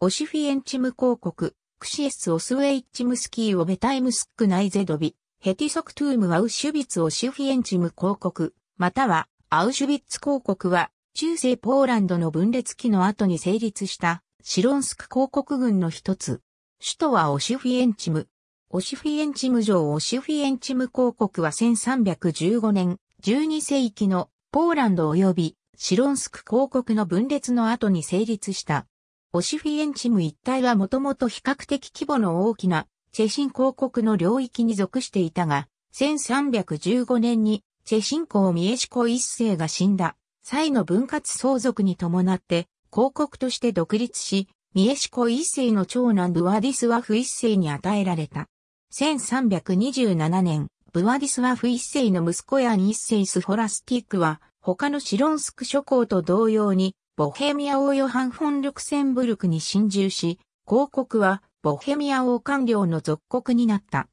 オシフィエンチム公国、クシエス・オスウェイチムスキー・オベタイムスック・ナイゼドビ、ヘティソクトゥーム・アウシュビツ・オシフィエンチム公国、または、アウシュビッツ公国は、中世ポーランドの分裂期の後に成立した、シロンスク公国軍の一つ。首都はオシフィエンチム。オシフィエンチム城オシフィエンチム公国は1315年、12世紀のポーランド及びシロンスク公国の分裂の後に成立したオシフィエンチム一帯はもともと比較的規模の大きなチェシン公国の領域に属していたが、1315年にチェシン公ミエ子コ一世が死んだ際の分割相続に伴って公国として独立し、ミエ子コ一世の長男ブワディスワフ一世に与えられた。1327年、ブワディスワフ一世の息子ヤン一世スホラスティックは、他のシロンスク諸侯と同様に、ボヘミア王ヨハン・フォン・ルクセンブルクに侵入し、公国はボヘミア王官僚の属国になった。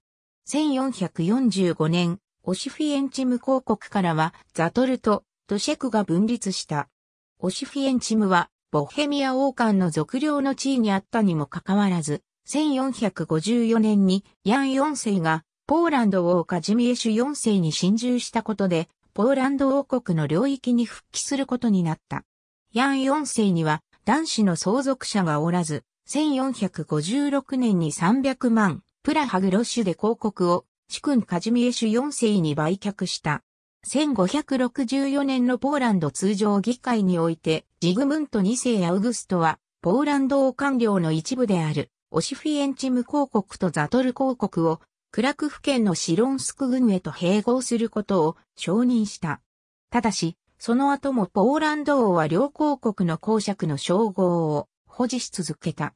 1445年、オシフィエンチム公国からはザトルとドシェクが分立した。オシフィエンチムはボヘミア王官の属領の地位にあったにもかかわらず、1454年にヤン4世がポーランド王カジミエシュ4世に侵入したことで、ポーランド王国の領域に復帰することになった。ヤン4世には男子の相続者がおらず、1456年に300万、プラハグロッシュで広告を、主君カジミエシュ4世に売却した。1564年のポーランド通常議会において、ジグムント2世アウグストは、ポーランド王官僚の一部である、オシフィエンチム公国とザトル公国を、クラクフ県のシロンスク軍へと併合することを承認した。ただし、その後もポーランド王は両公国の公爵の称号を保持し続けた。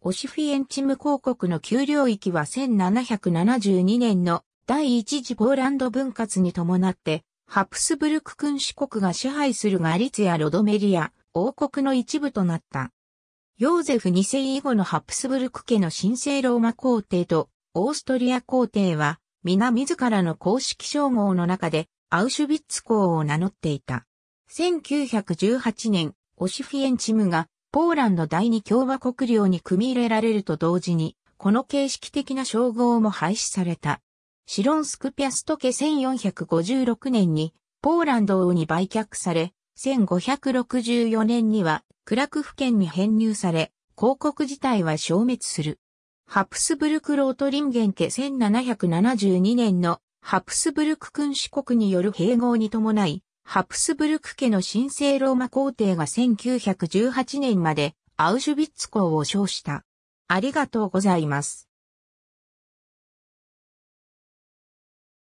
オシフィエンチム公国の旧領域は1772年の第一次ポーランド分割に伴って、ハプスブルク君主国が支配するガリツやロドメリア、王国の一部となった。ヨーゼフ2世以後のハプスブルク家の神聖ローマ皇帝とオーストリア皇帝は、皆自らの公式称号の中でアウシュビッツ校を名乗っていた。1918年、オシフィエンチムがポーランド第二共和国領に組み入れられると同時に、この形式的な称号も廃止された。シロンスクピャスト家1456年にポーランド王に売却され、1564年にはクラクフ県に編入され、広告自体は消滅する。ハプスブルクロートリンゲン家1772年のハプスブルク君主国による併合に伴い、ハプスブルク家の神聖ローマ皇帝が1918年までアウシュビッツ公を称した。ありがとうございます。